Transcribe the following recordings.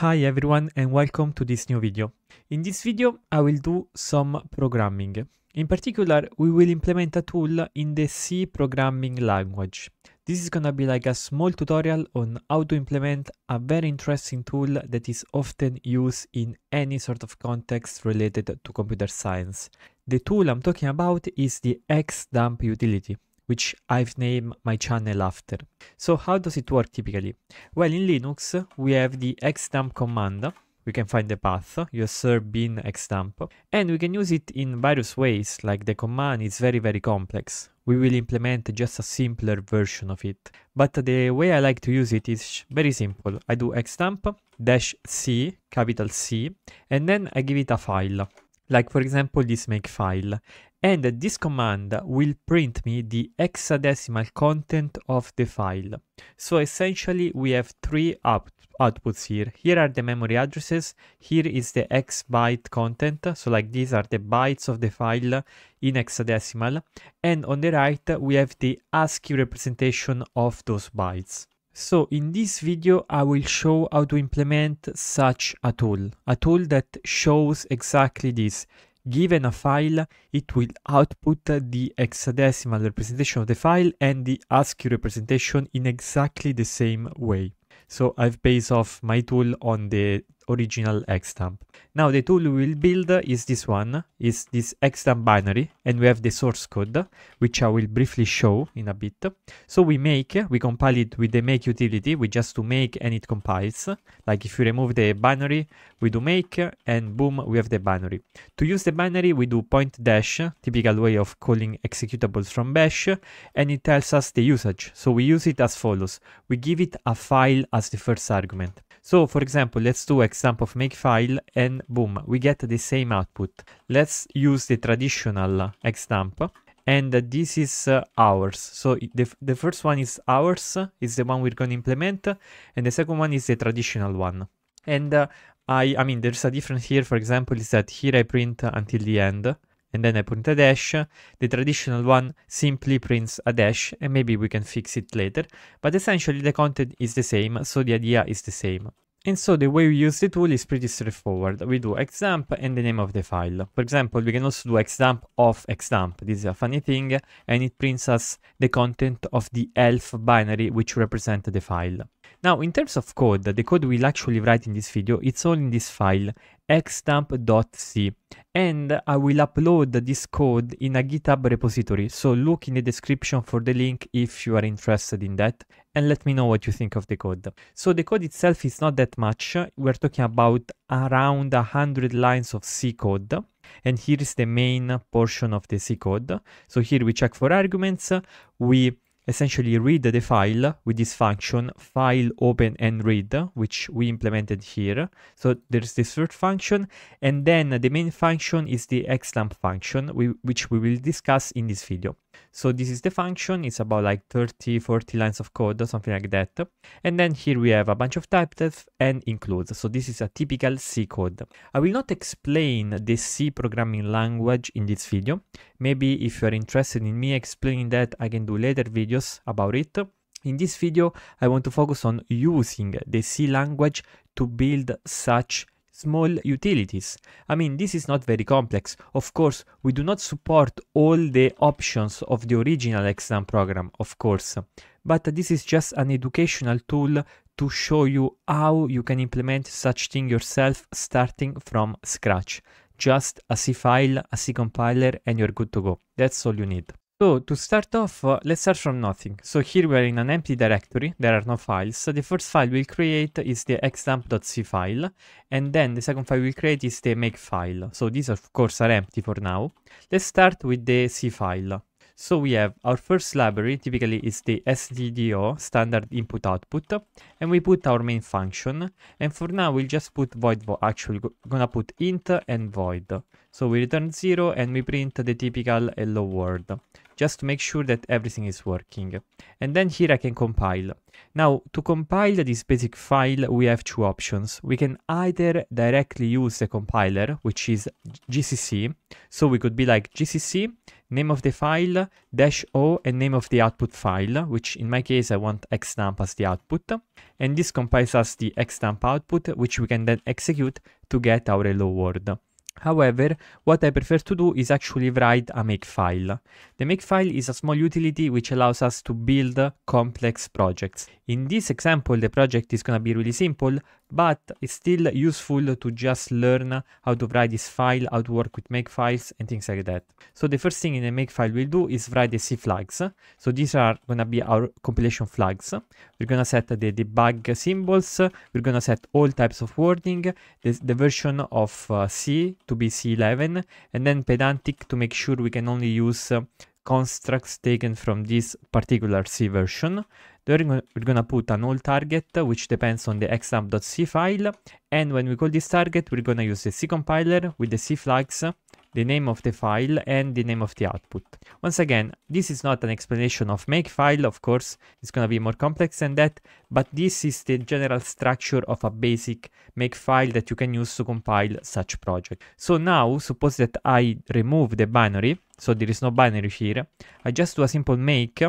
Hi everyone and welcome to this new video. In this video I will do some programming. In particular, we will implement a tool in the C programming language. This is gonna be like a small tutorial on how to implement a very interesting tool that is often used in any sort of context related to computer science. The tool I'm talking about is the Xdump utility which I've named my channel after. So how does it work typically? Well, in Linux, we have the xdump command. We can find the path, user bin xdump, and we can use it in various ways, like the command is very, very complex. We will implement just a simpler version of it. But the way I like to use it is very simple. I do xdump dash C, capital C, and then I give it a file like for example this makefile and this command will print me the hexadecimal content of the file. So essentially we have three out outputs here. Here are the memory addresses, here is the x byte content, so like these are the bytes of the file in hexadecimal, and on the right we have the ASCII representation of those bytes. So in this video I will show how to implement such a tool, a tool that shows exactly this, Given a file, it will output the hexadecimal representation of the file and the ASCII representation in exactly the same way. So I've based off my tool on the original Xtamp. Now the tool we will build is this one, is this Xtamp binary, and we have the source code, which I will briefly show in a bit. So we make, we compile it with the make utility, we just do make and it compiles. Like if you remove the binary, we do make and boom, we have the binary. To use the binary, we do point dash, typical way of calling executables from bash, and it tells us the usage. So we use it as follows. We give it a file as the first argument. So for example, let's do X example of makefile and boom, we get the same output. Let's use the traditional example and this is uh, ours. So the, the first one is ours, is the one we're going to implement, and the second one is the traditional one. And uh, I, I mean, there's a difference here, for example, is that here I print until the end, and then I print a dash. The traditional one simply prints a dash, and maybe we can fix it later. But essentially, the content is the same, so the idea is the same. And so the way we use the tool is pretty straightforward. We do xdump and the name of the file. For example, we can also do xdump of xdump. This is a funny thing and it prints us the content of the elf binary which represents the file. Now, in terms of code, the code we'll actually write in this video, it's all in this file, xstamp.c, and I will upload this code in a GitHub repository, so look in the description for the link if you are interested in that, and let me know what you think of the code. So the code itself is not that much, we're talking about around 100 lines of C code, and here is the main portion of the C code. So here we check for arguments, we essentially read the file with this function file open and read which we implemented here so there's this third function and then the main function is the xlamp function we, which we will discuss in this video so this is the function. It's about like 30, 40 lines of code or something like that. And then here we have a bunch of typedef and includes. So this is a typical C code. I will not explain the C programming language in this video. Maybe if you are interested in me explaining that, I can do later videos about it. In this video, I want to focus on using the C language to build such small utilities. I mean, this is not very complex. Of course, we do not support all the options of the original exam program, of course, but this is just an educational tool to show you how you can implement such thing yourself starting from scratch. Just a C file, a C compiler, and you're good to go. That's all you need. So to start off, uh, let's start from nothing. So here we are in an empty directory, there are no files. The first file we'll create is the xdump.c file, and then the second file we'll create is the make file. So these of course are empty for now. Let's start with the c file. So we have our first library, typically is the stdio standard input output, and we put our main function, and for now we'll just put void, vo actually gonna put int and void. So we return 0 and we print the typical hello world just to make sure that everything is working. And then here I can compile. Now to compile this basic file we have two options. We can either directly use the compiler which is GCC. So we could be like GCC, name of the file, dash O and name of the output file which in my case I want xdump as the output. And this compiles us the xdump output which we can then execute to get our hello world. However, what I prefer to do is actually write a makefile. The makefile is a small utility which allows us to build complex projects. In this example, the project is gonna be really simple, but it's still useful to just learn how to write this file, how to work with makefiles and things like that. So the first thing in a makefile we'll do is write the C flags. So these are gonna be our compilation flags. We're gonna set the debug symbols, we're gonna set all types of wording, the, the version of uh, C to be C11 and then pedantic to make sure we can only use uh, constructs taken from this particular C version. Then we're gonna put an old target uh, which depends on the xampp.c file and when we call this target we're gonna use the C compiler with the C flags uh, the name of the file and the name of the output. Once again, this is not an explanation of makefile, of course, it's gonna be more complex than that, but this is the general structure of a basic makefile that you can use to compile such project. So now, suppose that I remove the binary, so there is no binary here, I just do a simple make,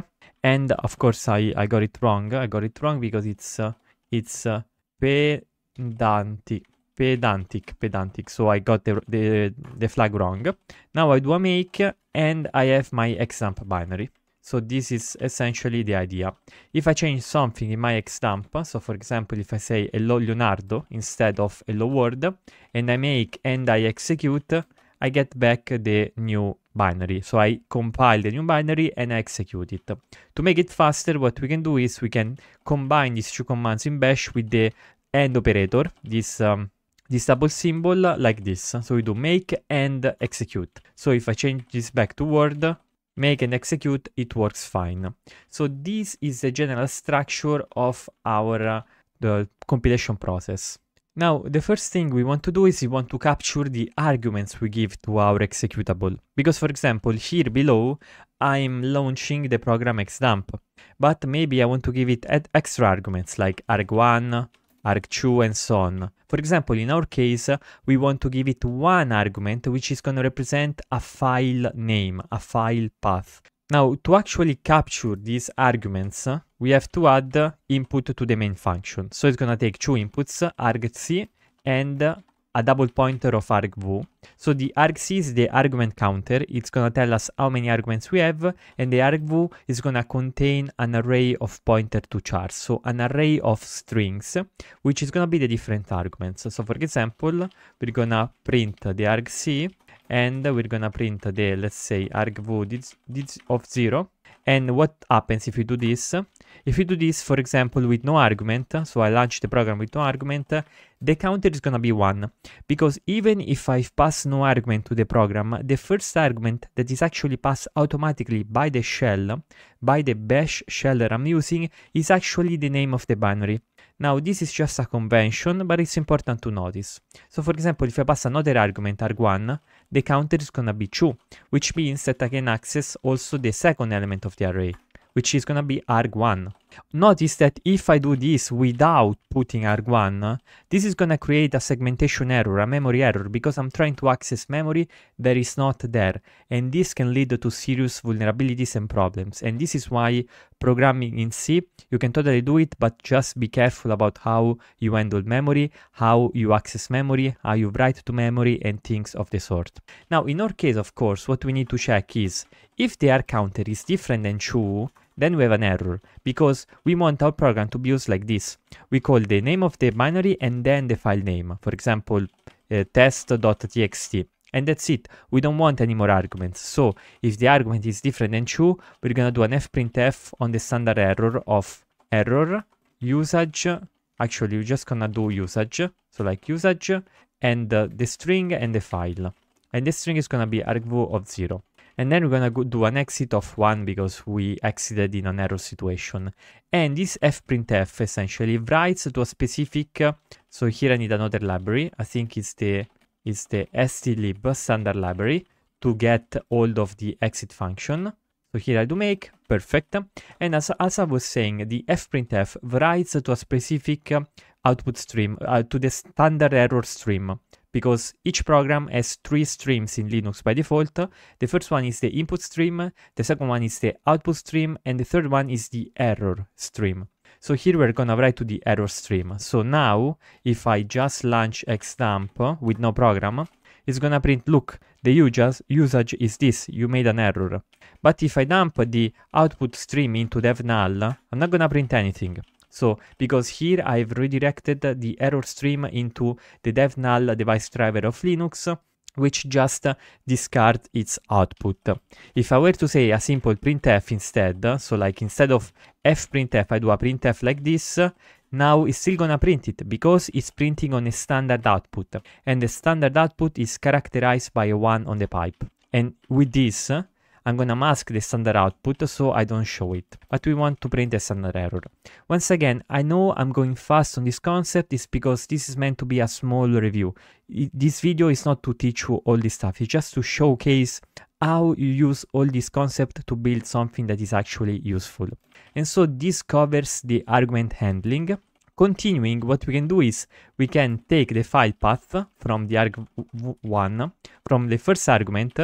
and of course I, I got it wrong, I got it wrong because it's, uh, it's uh, pedanti pedantic, pedantic. So I got the, the, the flag wrong. Now I do a make and I have my example binary. So this is essentially the idea. If I change something in my xdump, so for example, if I say hello Leonardo instead of hello world, and I make and I execute, I get back the new binary. So I compile the new binary and I execute it. To make it faster, what we can do is we can combine these two commands in bash with the end operator, this um, this double symbol like this. So we do make and execute. So if I change this back to Word, make and execute, it works fine. So this is the general structure of our uh, the compilation process. Now, the first thing we want to do is we want to capture the arguments we give to our executable. Because for example, here below, I'm launching the program xdump, but maybe I want to give it extra arguments like arg1, arg2 and so on. For example, in our case, we want to give it one argument which is going to represent a file name, a file path. Now, to actually capture these arguments, we have to add input to the main function. So it's going to take two inputs, argc and a double pointer of argv. So the argc is the argument counter, it's gonna tell us how many arguments we have, and the argv is gonna contain an array of pointer to chars, so an array of strings, which is gonna be the different arguments. So for example, we're gonna print the argc, and we're gonna print the, let's say, argv of 0, and what happens if you do this? If you do this, for example, with no argument, so I launch the program with no argument, the counter is gonna be 1, because even if I pass no argument to the program, the first argument that is actually passed automatically by the shell, by the bash shell that I'm using, is actually the name of the binary. Now, this is just a convention, but it's important to notice. So, for example, if I pass another argument, arg1, the counter is gonna be 2, which means that I can access also the second element of the array, which is gonna be arg1. Notice that if I do this without putting arg1, this is gonna create a segmentation error, a memory error, because I'm trying to access memory that is not there, and this can lead to serious vulnerabilities and problems. And this is why programming in C, you can totally do it, but just be careful about how you handle memory, how you access memory, how you write to memory, and things of the sort. Now, in our case, of course, what we need to check is, if the arg counter is different than true, then we have an error because we want our program to be used like this. We call the name of the binary and then the file name, for example, uh, test.txt. And that's it, we don't want any more arguments. So if the argument is different than true, we're gonna do an fprintf on the standard error of error, usage, actually we're just gonna do usage, so like usage, and uh, the string and the file. And the string is gonna be argv of zero and then we're gonna go do an exit of one because we exited in an error situation. And this fprintf essentially writes to a specific, uh, so here I need another library. I think it's the, it's the stlib standard library to get hold of the exit function. So here I do make, perfect. And as, as I was saying, the fprintf writes to a specific uh, output stream, uh, to the standard error stream because each program has three streams in Linux by default. The first one is the input stream, the second one is the output stream, and the third one is the error stream. So here we're gonna write to the error stream. So now, if I just launch Xdump with no program, it's gonna print, look, the usage is this, you made an error. But if I dump the output stream into dev null, I'm not gonna print anything. So because here I've redirected the error stream into the devnull device driver of Linux, which just discard its output. If I were to say a simple printf instead, so like instead of fprintf I do a printf like this, now it's still gonna print it because it's printing on a standard output and the standard output is characterized by a 1 on the pipe. And with this, I'm gonna mask the standard output so I don't show it, but we want to print a standard error. Once again, I know I'm going fast on this concept is because this is meant to be a small review. This video is not to teach you all this stuff, it's just to showcase how you use all this concept to build something that is actually useful. And so this covers the argument handling. Continuing, what we can do is we can take the file path from the arg1, from the first argument,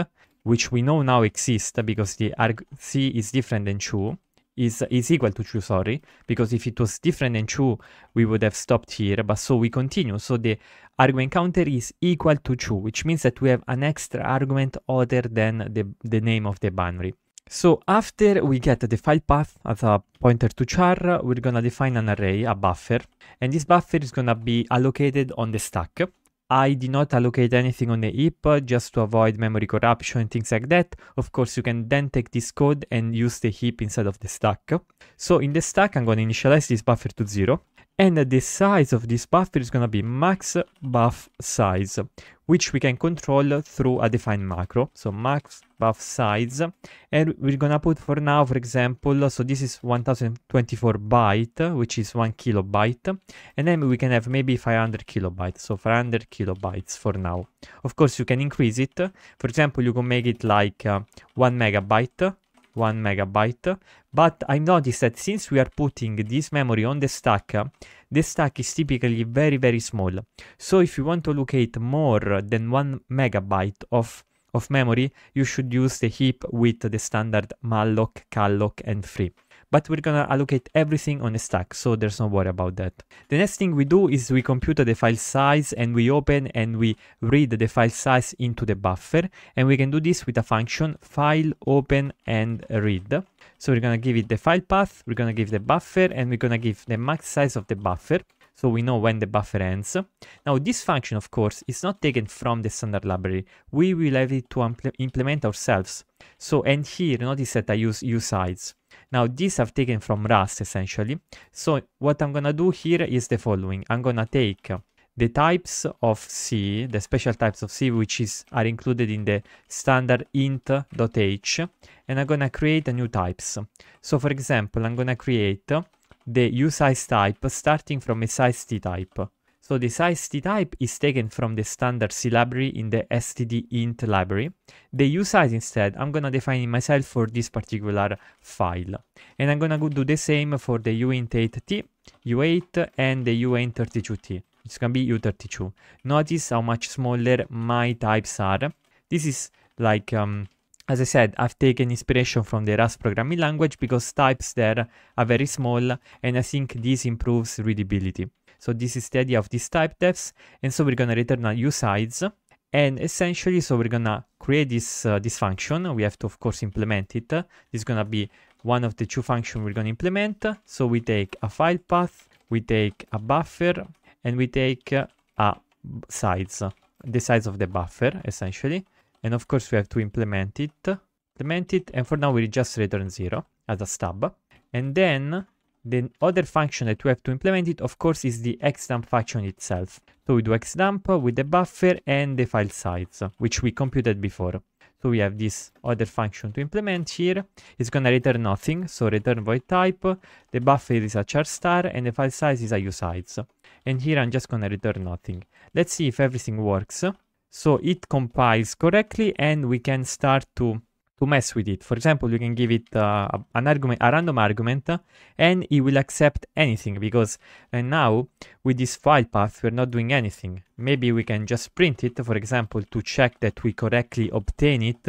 which we know now exist because the argc is different than two is, is equal to two. sorry, because if it was different than two, we would have stopped here, but so we continue. So the argument counter is equal to two, which means that we have an extra argument other than the, the name of the binary. So after we get the file path as a pointer to char, we're gonna define an array, a buffer, and this buffer is gonna be allocated on the stack. I did not allocate anything on the heap just to avoid memory corruption and things like that. Of course, you can then take this code and use the heap instead of the stack. So in the stack, I'm going to initialize this buffer to zero and the size of this buffer is going to be max buff size, which we can control through a defined macro. So max buff size. And we're going to put for now, for example, so this is 1024 byte, which is 1 kilobyte. And then we can have maybe 500 kilobytes. So 500 kilobytes for now. Of course, you can increase it. For example, you can make it like uh, 1 megabyte 1 megabyte but i noticed that since we are putting this memory on the stack, the stack is typically very, very small. So if you want to locate more than one megabyte of, of memory, you should use the heap with the standard malloc, calloc, and free but we're gonna allocate everything on a stack, so there's no worry about that. The next thing we do is we compute the file size and we open and we read the file size into the buffer, and we can do this with a function file open and read. So we're going to give it the file path, we're going to give the buffer, and we're going to give the max size of the buffer, so we know when the buffer ends. Now this function, of course, is not taken from the standard library. We will have it to implement ourselves. So, and here, notice that I use usides. Now these I've taken from Rust, essentially. So what I'm going to do here is the following. I'm going to take the types of C, the special types of C, which is are included in the standard int.h, and I'm gonna create a new types. So for example, I'm gonna create the uSize type starting from a size T type. So the size T type is taken from the standard C library in the std int library. The uSize instead, I'm gonna define it myself for this particular file. And I'm gonna do the same for the uint8t, u8 and the uint32t it's gonna be U32. Notice how much smaller my types are. This is like, um, as I said, I've taken inspiration from the Rust programming language because types there are very small and I think this improves readability. So this is the idea of these type defs and so we're gonna return a usize and essentially so we're gonna create this uh, this function we have to of course implement it this is gonna be one of the two functions we're gonna implement so we take a file path we take a buffer and we take uh, a uh, size, the size of the buffer essentially. And of course we have to implement it, implement it, and for now we just return zero as a stub. And then the other function that we have to implement it, of course, is the xdump function itself. So we do xdump with the buffer and the file size, which we computed before. So we have this other function to implement here. It's gonna return nothing, so return void type. The buffer is a char star and the file size is a usize. And here I'm just gonna return nothing. Let's see if everything works. So it compiles correctly and we can start to to mess with it. For example, you can give it uh, an argument, a random argument, and it will accept anything because and uh, now with this file path we're not doing anything. Maybe we can just print it, for example, to check that we correctly obtain it,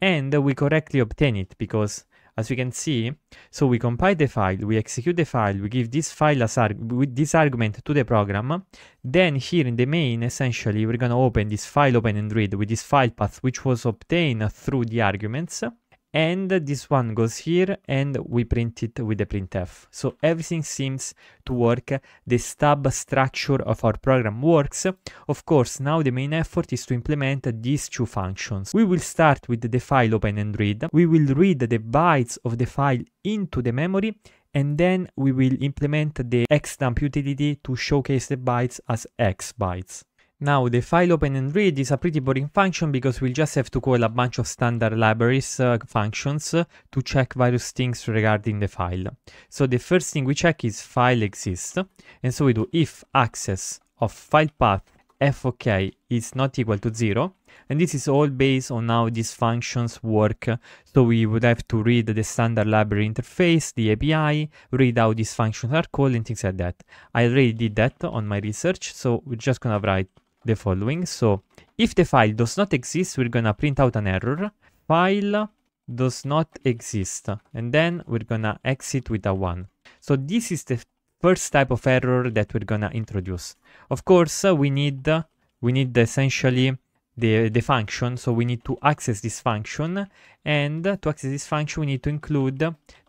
and we correctly obtain it because as we can see, so we compile the file, we execute the file, we give this file as with this argument to the program. Then here in the main, essentially, we're gonna open this file open and read with this file path, which was obtained through the arguments and this one goes here and we print it with the printf. So everything seems to work, the stub structure of our program works. Of course, now the main effort is to implement these two functions. We will start with the file open and read. We will read the bytes of the file into the memory and then we will implement the xdump utility to showcase the bytes as x bytes. Now the file open and read is a pretty boring function because we'll just have to call a bunch of standard libraries uh, functions uh, to check various things regarding the file. So the first thing we check is file exists and so we do if access of file path fok is not equal to zero and this is all based on how these functions work so we would have to read the standard library interface the api read how these functions are called and things like that i already did that on my research so we're just gonna write the following. So if the file does not exist, we're gonna print out an error. File does not exist. And then we're gonna exit with a one. So this is the first type of error that we're gonna introduce. Of course, uh, we need, uh, we need essentially the, the function. So we need to access this function. And to access this function, we need to include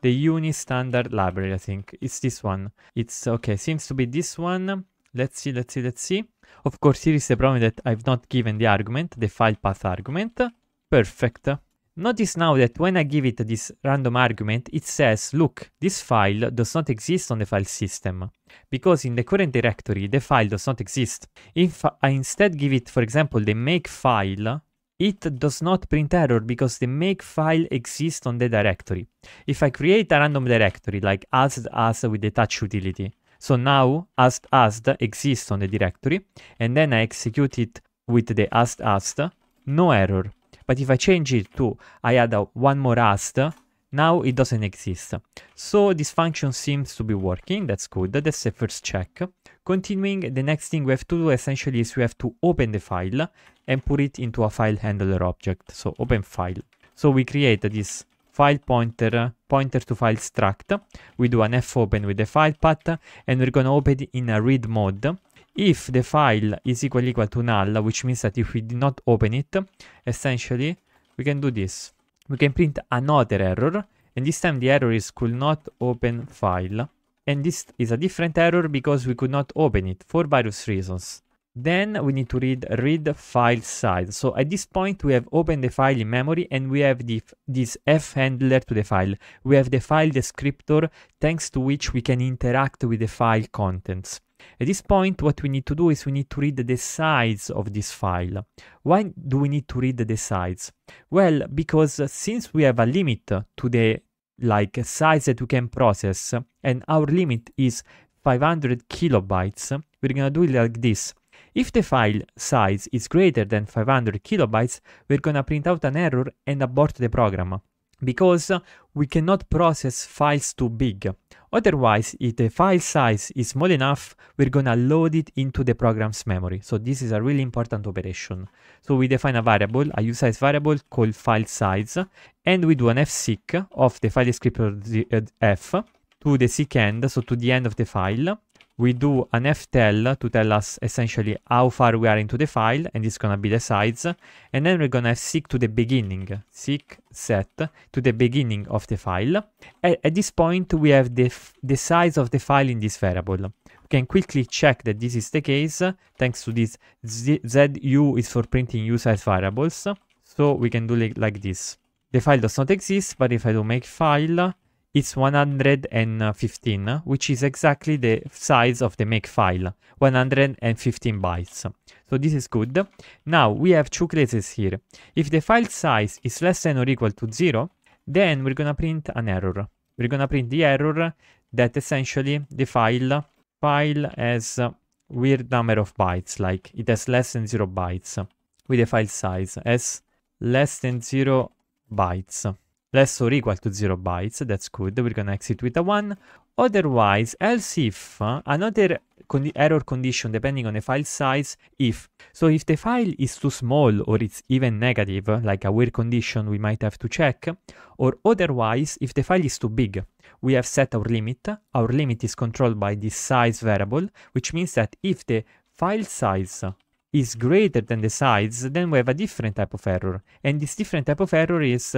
the uni standard library, I think. It's this one. It's okay, seems to be this one. Let's see, let's see, let's see. Of course, here is the problem that I've not given the argument, the file path argument. Perfect. Notice now that when I give it this random argument, it says, look, this file does not exist on the file system, because in the current directory, the file does not exist. If I instead give it, for example, the make file, it does not print error because the make file exists on the directory. If I create a random directory, like as as with the touch utility, so now ast ast exists on the directory and then I execute it with the ast ast, no error. But if I change it to I add one more ast, now it doesn't exist. So this function seems to be working, that's good, that's the first check. Continuing, the next thing we have to do essentially is we have to open the file and put it into a file handler object, so open file. So we create this file pointer, pointer to file struct. We do an fopen with the file path and we're gonna open it in a read mode. If the file is equal equal to null, which means that if we did not open it, essentially we can do this. We can print another error and this time the error is could not open file. And this is a different error because we could not open it for various reasons. Then we need to read read file size. So at this point, we have opened the file in memory and we have the, this f handler to the file. We have the file descriptor, thanks to which we can interact with the file contents. At this point, what we need to do is we need to read the size of this file. Why do we need to read the size? Well, because since we have a limit to the like size that we can process, and our limit is 500 kilobytes, we're gonna do it like this. If the file size is greater than 500 kilobytes, we're gonna print out an error and abort the program because we cannot process files too big. Otherwise, if the file size is small enough, we're gonna load it into the program's memory. So this is a really important operation. So we define a variable, a useSize variable called file size, and we do an fseek of the file descriptor uh, f to the seek end, so to the end of the file, we do an ftel to tell us essentially how far we are into the file, and it's gonna be the size, and then we're gonna seek to the beginning, seek set to the beginning of the file. At, at this point, we have the, the size of the file in this variable. We can quickly check that this is the case, thanks to this Z ZU is for printing user variables, so we can do like, like this. The file does not exist, but if I do make file, it's 115, which is exactly the size of the make file, 115 bytes. So this is good. Now we have two cases here. If the file size is less than or equal to 0, then we're gonna print an error. We're gonna print the error that essentially the file file has weird number of bytes, like it has less than 0 bytes with the file size as less than 0 bytes less or equal to 0 bytes, that's good, we're gonna exit with a 1. Otherwise, else if, uh, another error condition depending on the file size, if. So if the file is too small or it's even negative, like a weird condition we might have to check, or otherwise if the file is too big. We have set our limit, our limit is controlled by this size variable, which means that if the file size is greater than the size, then we have a different type of error. And this different type of error is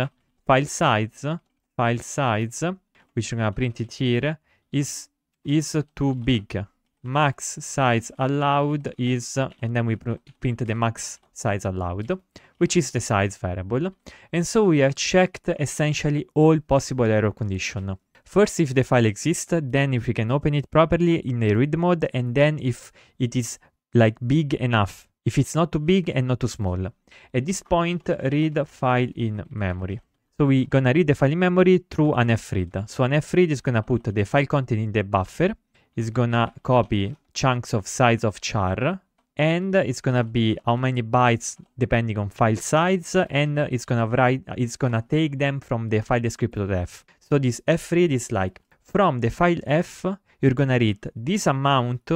file size file size which i'm gonna print it here is is too big max size allowed is and then we print the max size allowed which is the size variable and so we have checked essentially all possible error condition First, if the file exists, then if we can open it properly in the read mode, and then if it is like big enough, if it's not too big and not too small. At this point, read file in memory. So we're gonna read the file memory through an fread. So an fread is gonna put the file content in the buffer, it's gonna copy chunks of size of char, and it's gonna be how many bytes depending on file size, and it's gonna write it's gonna take them from the file descriptor f. So this f read is like from the file f, you're gonna read this amount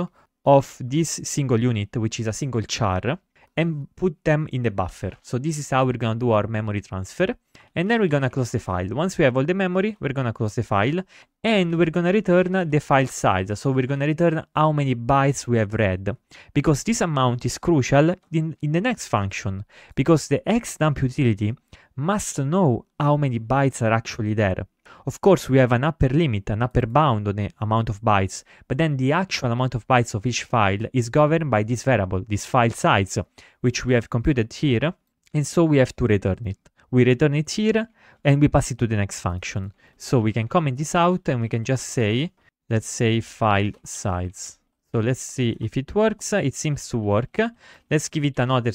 of this single unit, which is a single char, and put them in the buffer. So this is how we're gonna do our memory transfer. And then we're gonna close the file. Once we have all the memory, we're gonna close the file and we're gonna return the file size. So we're gonna return how many bytes we have read because this amount is crucial in, in the next function because the xdump utility must know how many bytes are actually there. Of course, we have an upper limit, an upper bound on the amount of bytes, but then the actual amount of bytes of each file is governed by this variable, this file size, which we have computed here, and so we have to return it. We return it here, and we pass it to the next function. So we can comment this out, and we can just say, let's say file size. So let's see if it works. It seems to work. Let's give it another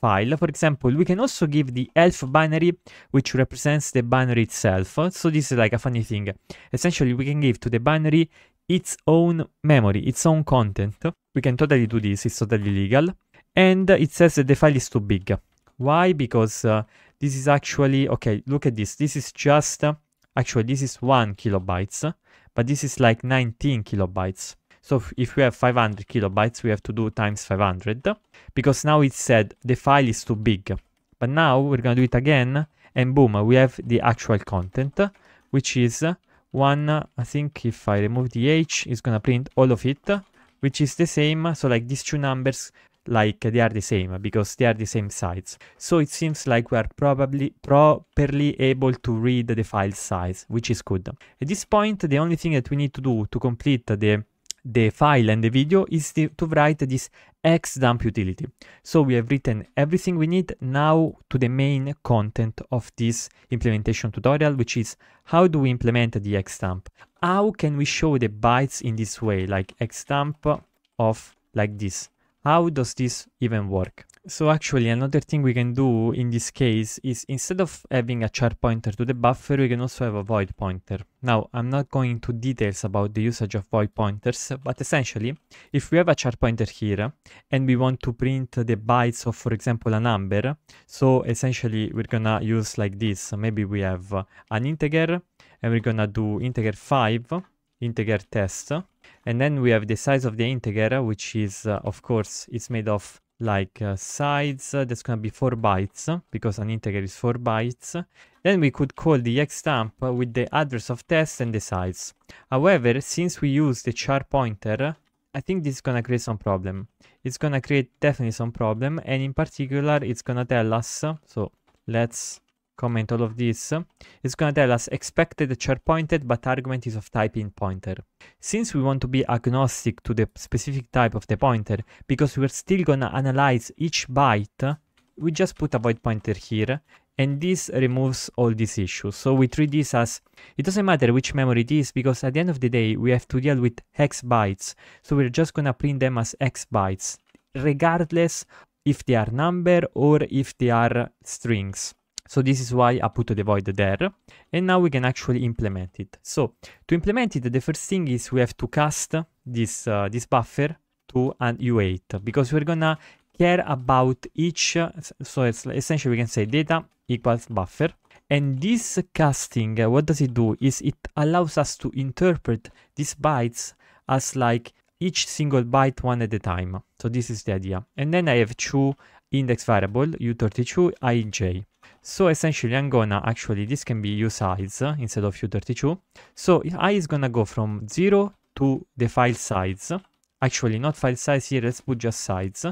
file. For example, we can also give the elf binary, which represents the binary itself. So this is like a funny thing. Essentially, we can give to the binary its own memory, its own content. We can totally do this. It's totally legal. And it says that the file is too big. Why? Because uh, this is actually, okay, look at this. This is just, uh, actually, this is one kilobytes, but this is like 19 kilobytes. So if we have 500 kilobytes, we have to do times 500 because now it said the file is too big. But now we're going to do it again and boom, we have the actual content, which is one, I think if I remove the H, it's going to print all of it, which is the same. So like these two numbers, like they are the same because they are the same size. So it seems like we are probably properly able to read the file size, which is good. At this point, the only thing that we need to do to complete the the file and the video is to write this xdump utility. So we have written everything we need now to the main content of this implementation tutorial, which is how do we implement the xdump? How can we show the bytes in this way, like xdump of like this? How does this even work? So actually another thing we can do in this case is instead of having a char pointer to the buffer, we can also have a void pointer. Now, I'm not going into details about the usage of void pointers, but essentially, if we have a char pointer here and we want to print the bytes of, for example, a number, so essentially we're gonna use like this. Maybe we have uh, an integer and we're gonna do integer 5, integer test, and then we have the size of the integer, which is, uh, of course, it's made of like uh, uh, that's gonna be 4 bytes because an integer is 4 bytes then we could call the xstamp with the address of test and the sides. however since we use the char pointer I think this is gonna create some problem it's gonna create definitely some problem and in particular it's gonna tell us so let's comment all of this, it's gonna tell us expected char pointed, but argument is of type in pointer. Since we want to be agnostic to the specific type of the pointer, because we're still gonna analyze each byte, we just put a void pointer here, and this removes all these issues. So we treat this as, it doesn't matter which memory it is, because at the end of the day, we have to deal with hex bytes. So we're just gonna print them as hex bytes, regardless if they are number or if they are strings. So this is why I put the void there. And now we can actually implement it. So to implement it, the first thing is we have to cast this, uh, this buffer to an U8 because we're gonna care about each. So it's essentially we can say data equals buffer. And this casting, uh, what does it do? Is it allows us to interpret these bytes as like each single byte one at a time. So this is the idea. And then I have two index variable u32 ij. So essentially I'm gonna, actually this can be u size uh, instead of u32. So i is gonna go from 0 to the file size, actually not file size here, let's put just size,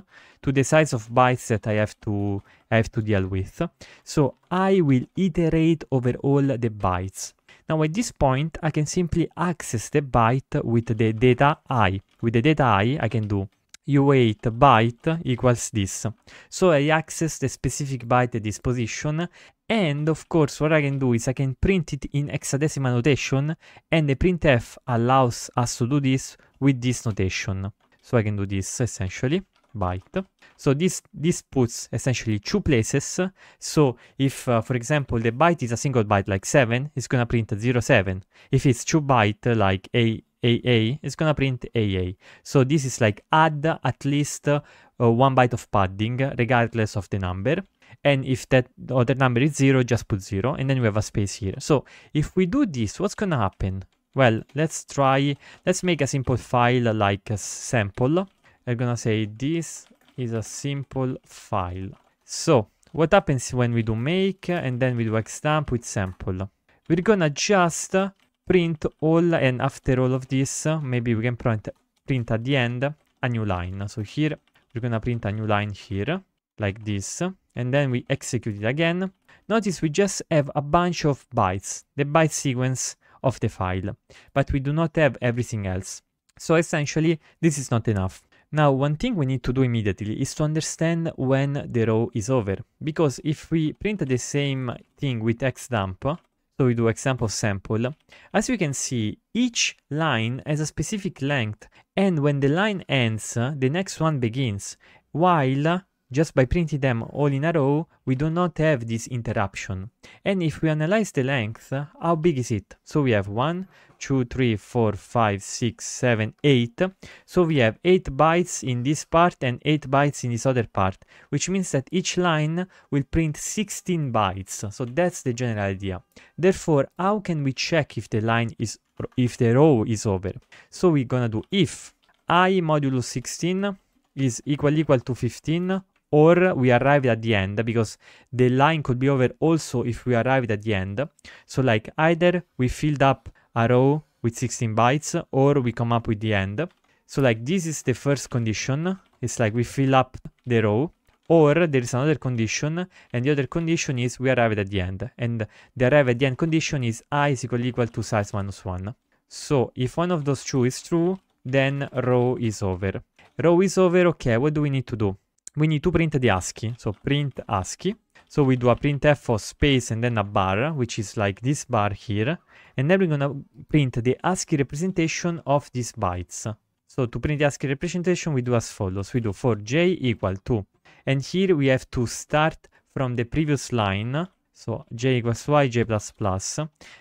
to the size of bytes that I have to, have to deal with. So I will iterate over all the bytes. Now at this point I can simply access the byte with the data i. With the data i I can do u8 byte equals this. So I access the specific byte at this position and of course what I can do is I can print it in hexadecimal notation and the printf allows us to do this with this notation. So I can do this essentially byte. So this, this puts essentially two places. So if, uh, for example, the byte is a single byte like 7, it's going to print 07. If it's two byte like a AA, it's gonna print AA. So this is like add at least uh, one byte of padding regardless of the number. And if that other number is zero, just put zero and then we have a space here. So if we do this, what's gonna happen? Well, let's try, let's make a simple file like a sample. I'm gonna say this is a simple file. So what happens when we do make and then we do stamp with sample? We're gonna just print all and after all of this maybe we can print, print at the end a new line so here we're gonna print a new line here like this and then we execute it again notice we just have a bunch of bytes the byte sequence of the file but we do not have everything else so essentially this is not enough now, one thing we need to do immediately is to understand when the row is over, because if we print the same thing with xdump, so we do example sample. As you can see, each line has a specific length and when the line ends, the next one begins, while just by printing them all in a row, we do not have this interruption. And if we analyze the length, how big is it? So we have 1, 2, 3, 4, 5, 6, 7, 8. So we have 8 bytes in this part and 8 bytes in this other part, which means that each line will print 16 bytes. So that's the general idea. Therefore, how can we check if the line is if the row is over? So we're gonna do if i modulo 16 is equal equal to 15 or we arrived at the end because the line could be over also if we arrived at the end. So like either we filled up a row with 16 bytes or we come up with the end. So like this is the first condition. It's like we fill up the row or there is another condition and the other condition is we arrived at the end and the arrive at the end condition is i is equal equal to size minus 1. So if one of those two is true, then row is over. Row is over, okay, what do we need to do? we need to print the ASCII. So print ASCII. So we do a printf for space and then a bar, which is like this bar here. And then we're gonna print the ASCII representation of these bytes. So to print the ASCII representation, we do as follows. We do for j equal to. And here we have to start from the previous line. So j equals y, j plus plus.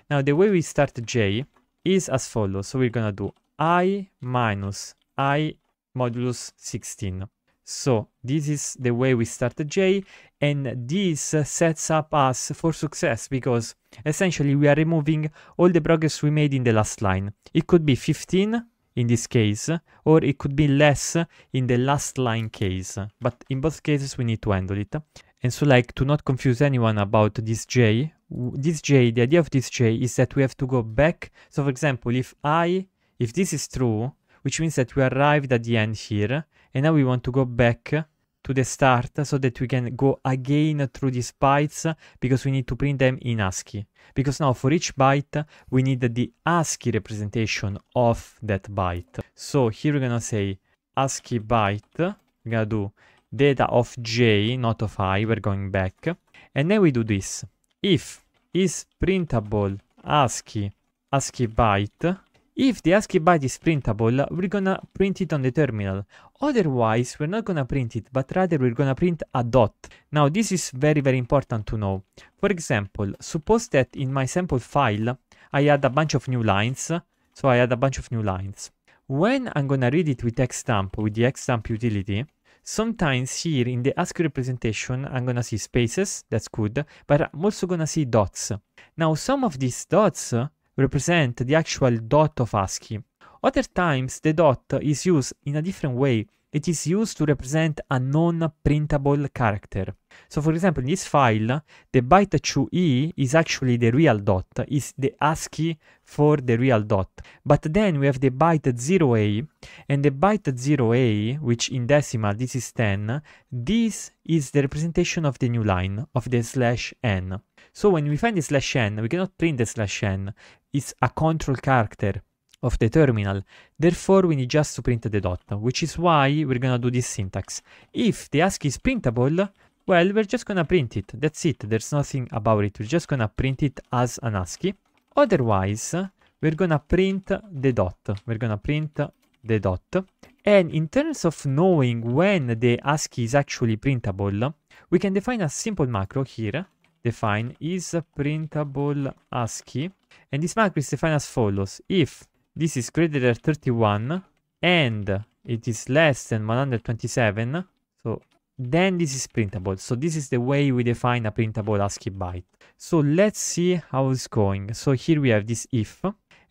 Now the way we start j is as follows. So we're gonna do i minus i modulus 16. So this is the way we start the J, and this sets up us for success because essentially we are removing all the progress we made in the last line. It could be 15 in this case or it could be less in the last line case but in both cases we need to handle it. And so like to not confuse anyone about this J, this J, the idea of this J is that we have to go back. So for example if I, if this is true, which means that we arrived at the end here, and now we want to go back to the start so that we can go again through these bytes because we need to print them in ASCII. Because now for each byte we need the ASCII representation of that byte. So here we're gonna say ASCII byte, we're gonna do data of j, not of i, we're going back. And then we do this. If is printable ASCII, ASCII byte, if the ASCII byte is printable, we're gonna print it on the terminal. Otherwise, we're not gonna print it, but rather we're gonna print a dot. Now, this is very, very important to know. For example, suppose that in my sample file, I had a bunch of new lines. So I had a bunch of new lines. When I'm gonna read it with xstamp, with the xstamp utility, sometimes here in the ASCII representation, I'm gonna see spaces, that's good, but I'm also gonna see dots. Now, some of these dots represent the actual dot of ASCII. Other times the dot is used in a different way. It is used to represent a non-printable character. So for example, in this file, the byte 2e is actually the real dot, is the ASCII for the real dot. But then we have the byte 0a, and the byte 0a, which in decimal this is 10, this is the representation of the new line, of the slash n. So when we find the slash n, we cannot print the slash n. It's a control character of the terminal. Therefore, we need just to print the dot, which is why we're gonna do this syntax. If the ASCII is printable, well, we're just gonna print it. That's it. There's nothing about it. We're just gonna print it as an ASCII. Otherwise, we're gonna print the dot. We're gonna print the dot. And in terms of knowing when the ASCII is actually printable, we can define a simple macro here define is printable ASCII. And this macro is defined as follows. If this is greater than 31 and it is less than 127, so then this is printable. So this is the way we define a printable ASCII byte. So let's see how it's going. So here we have this if.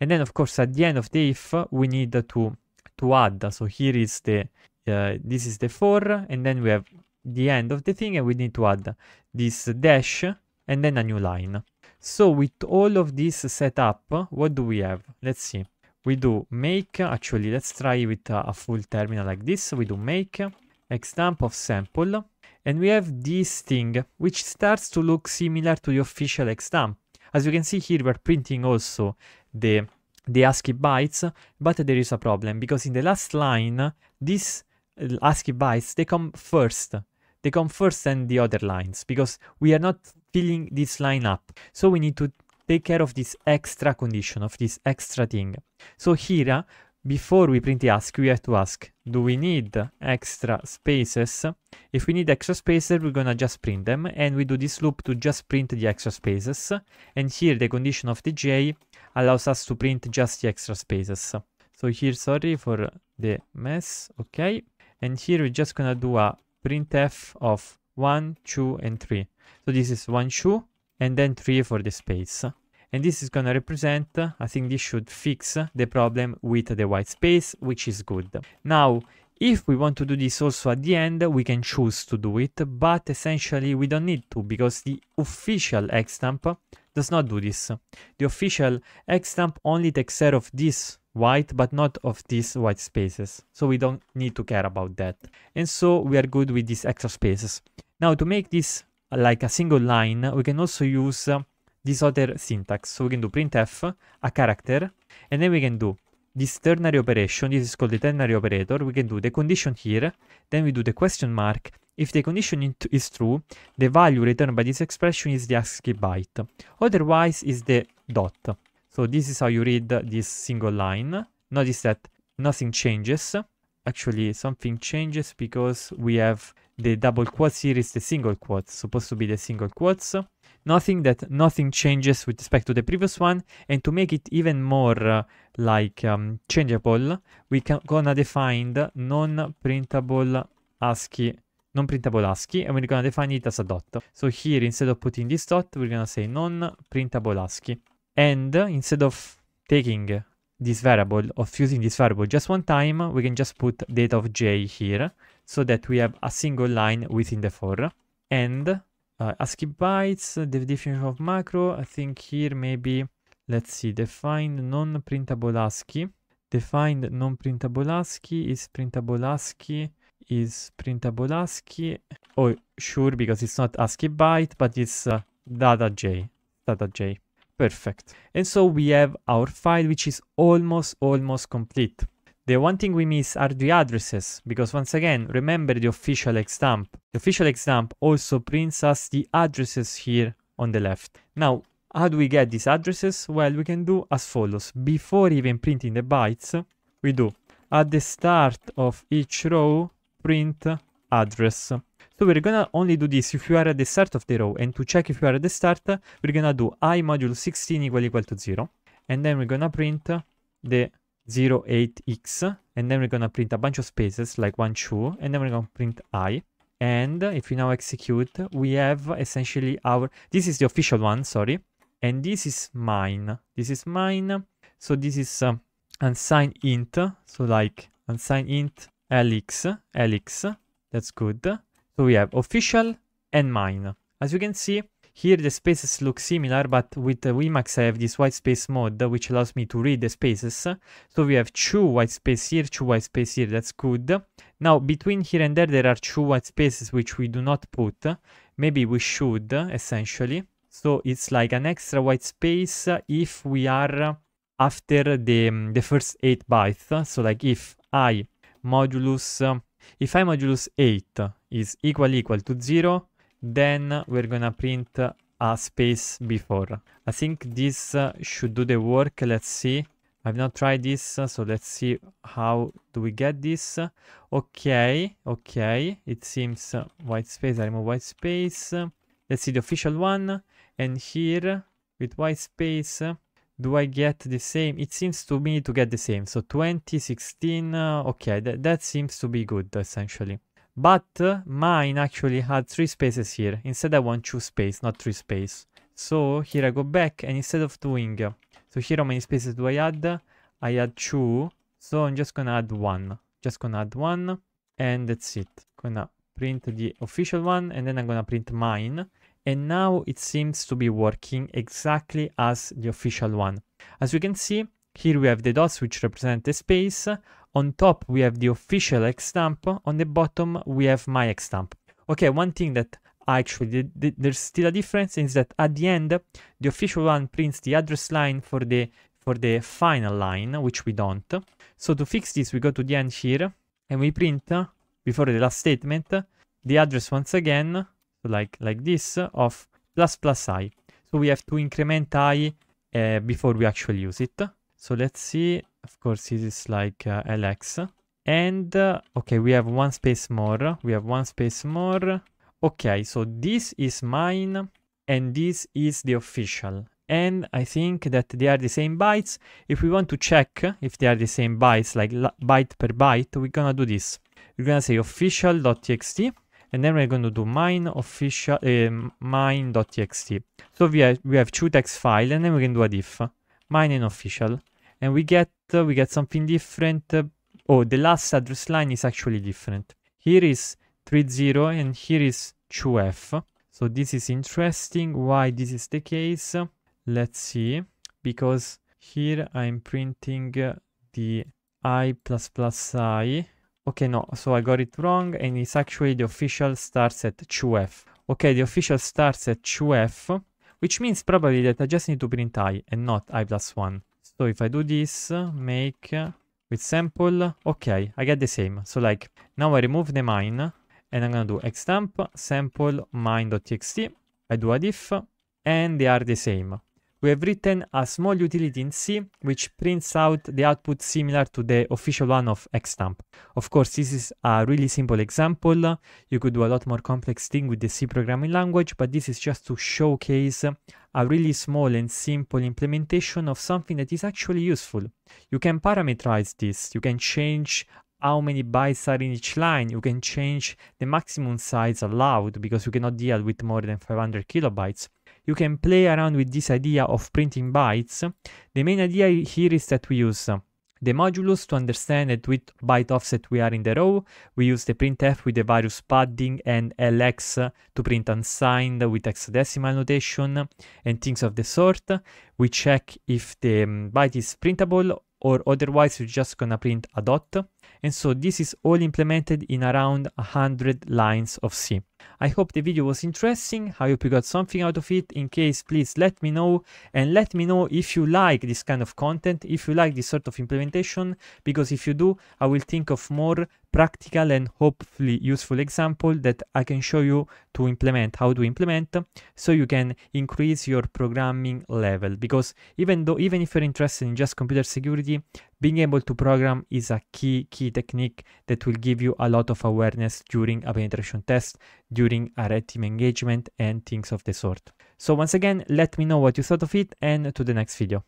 And then of course at the end of the if we need to to add. So here is the uh, this is the for and then we have the end of the thing and we need to add this dash and then a new line. So with all of this set up, what do we have? Let's see. We do make, actually, let's try with a full terminal like this. We do make examp of sample, and we have this thing, which starts to look similar to the official examp. As you can see here, we're printing also the, the ASCII bytes, but there is a problem, because in the last line, these ASCII bytes, they come first. They come first than the other lines, because we are not filling this line up. So we need to take care of this extra condition, of this extra thing. So here, before we print the ask, we have to ask, do we need extra spaces? If we need extra spaces, we're gonna just print them, and we do this loop to just print the extra spaces. And here, the condition of the J allows us to print just the extra spaces. So here, sorry for the mess, okay? And here, we're just gonna do a printf of 1, 2, and 3. So this is one shoe and then three for the space. And this is gonna represent, I think this should fix the problem with the white space, which is good. Now, if we want to do this also at the end, we can choose to do it, but essentially we don't need to because the official X stamp does not do this. The official X stamp only takes care of this white, but not of these white spaces. So we don't need to care about that. And so we are good with these extra spaces. Now to make this like a single line, we can also use this other syntax. So we can do printf, a character, and then we can do this ternary operation. This is called the ternary operator. We can do the condition here, then we do the question mark. If the condition is true, the value returned by this expression is the ASCII byte. Otherwise is the dot. So this is how you read this single line. Notice that nothing changes. Actually, something changes because we have the double quad series, the single quad, supposed to be the single quotes. Nothing that nothing changes with respect to the previous one, and to make it even more uh, like um, changeable, we can gonna define non-printable ASCII, non-printable ASCII, and we're gonna define it as a dot. So here, instead of putting this dot, we're gonna say non-printable ASCII, and uh, instead of taking this variable of using this variable just one time, we can just put data of j here so that we have a single line within the for. And uh, ASCII bytes, the definition of macro, I think here maybe, let's see, define non-printable ASCII. Defined non-printable ASCII is printable ASCII is printable ASCII. Oh, sure, because it's not ASCII byte, but it's uh, data J, data J. Perfect. And so we have our file, which is almost, almost complete. The one thing we miss are the addresses, because once again, remember the official Xtamp. The official Xtamp also prints us the addresses here on the left. Now, how do we get these addresses? Well, we can do as follows. Before even printing the bytes, we do at the start of each row, print address. So we're gonna only do this if you are at the start of the row, and to check if you are at the start, we're gonna do i modulo 16 equal equal to 0, and then we're gonna print the 08x and then we're gonna print a bunch of spaces like one two and then we're gonna print i and if we now execute we have essentially our this is the official one sorry and this is mine this is mine so this is uh, unsigned int so like unsigned int alex alex that's good so we have official and mine as you can see here the spaces look similar, but with the Wimax I have this white space mode, which allows me to read the spaces. So we have two white space here, two white space here, that's good. Now, between here and there, there are two white spaces which we do not put. Maybe we should, essentially. So it's like an extra white space if we are after the, um, the first 8 bytes. So like if I modulus, um, if I modulus 8 is equal equal to 0, then we're gonna print a space before i think this should do the work let's see I've not tried this, so let's see how do we get this. Okay, okay, it seems white space, I remove white space. Let's see the official one, and here with white space, do I get the same? It seems to me to get the same, so 2016, uh, okay, th that seems to be good essentially. But mine actually had three spaces here. Instead I want two space, not three space. So here I go back and instead of doing, so here how many spaces do I add? I add two. So I'm just gonna add one. Just gonna add one and that's it. Gonna print the official one and then I'm gonna print mine. And now it seems to be working exactly as the official one. As you can see, here we have the dots which represent the space. On top, we have the official stamp. On the bottom, we have my stamp. Okay, one thing that actually did, there's still a difference is that at the end, the official one prints the address line for the for the final line, which we don't. So to fix this, we go to the end here and we print uh, before the last statement the address once again, like like this of plus plus i. So we have to increment i uh, before we actually use it. So let's see of course, it is like uh, LX. And, uh, okay, we have one space more. We have one space more. Okay, so this is mine and this is the official. And I think that they are the same bytes. If we want to check if they are the same bytes, like byte per byte, we're gonna do this. We're gonna say official.txt and then we're going to do mine official uh, mine.txt. So we have, we have two text file and then we can do a diff mine and official and we get we get something different. oh, the last address line is actually different. Here is 30 and here is 2f. So this is interesting why this is the case. Let's see, because here I'm printing the i++ plus i. Okay, no, so I got it wrong and it's actually the official starts at 2f. Okay, the official starts at 2f, which means probably that I just need to print i and not i plus 1. So if I do this, make with sample, okay, I get the same. So like now I remove the mine and I'm gonna do xstamp sample mine.txt. I do a diff and they are the same. We have written a small utility in C which prints out the output similar to the official one of Xstamp. Of course, this is a really simple example. You could do a lot more complex thing with the C programming language, but this is just to showcase a really small and simple implementation of something that is actually useful. You can parameterize this. You can change how many bytes are in each line. You can change the maximum size allowed because you cannot deal with more than 500 kilobytes you can play around with this idea of printing bytes. The main idea here is that we use uh, the modulus to understand at which byte offset we are in the row. We use the printf with the various padding and lx uh, to print unsigned with hexadecimal notation and things of the sort. We check if the um, byte is printable or otherwise we're just gonna print a dot. And so this is all implemented in around 100 lines of C. I hope the video was interesting, I hope you got something out of it, in case please let me know and let me know if you like this kind of content, if you like this sort of implementation, because if you do, I will think of more practical and hopefully useful example that I can show you to implement, how to implement, so you can increase your programming level. Because even though, even if you're interested in just computer security, being able to program is a key, key technique that will give you a lot of awareness during a penetration test, during a red team engagement and things of the sort. So once again, let me know what you thought of it and to the next video.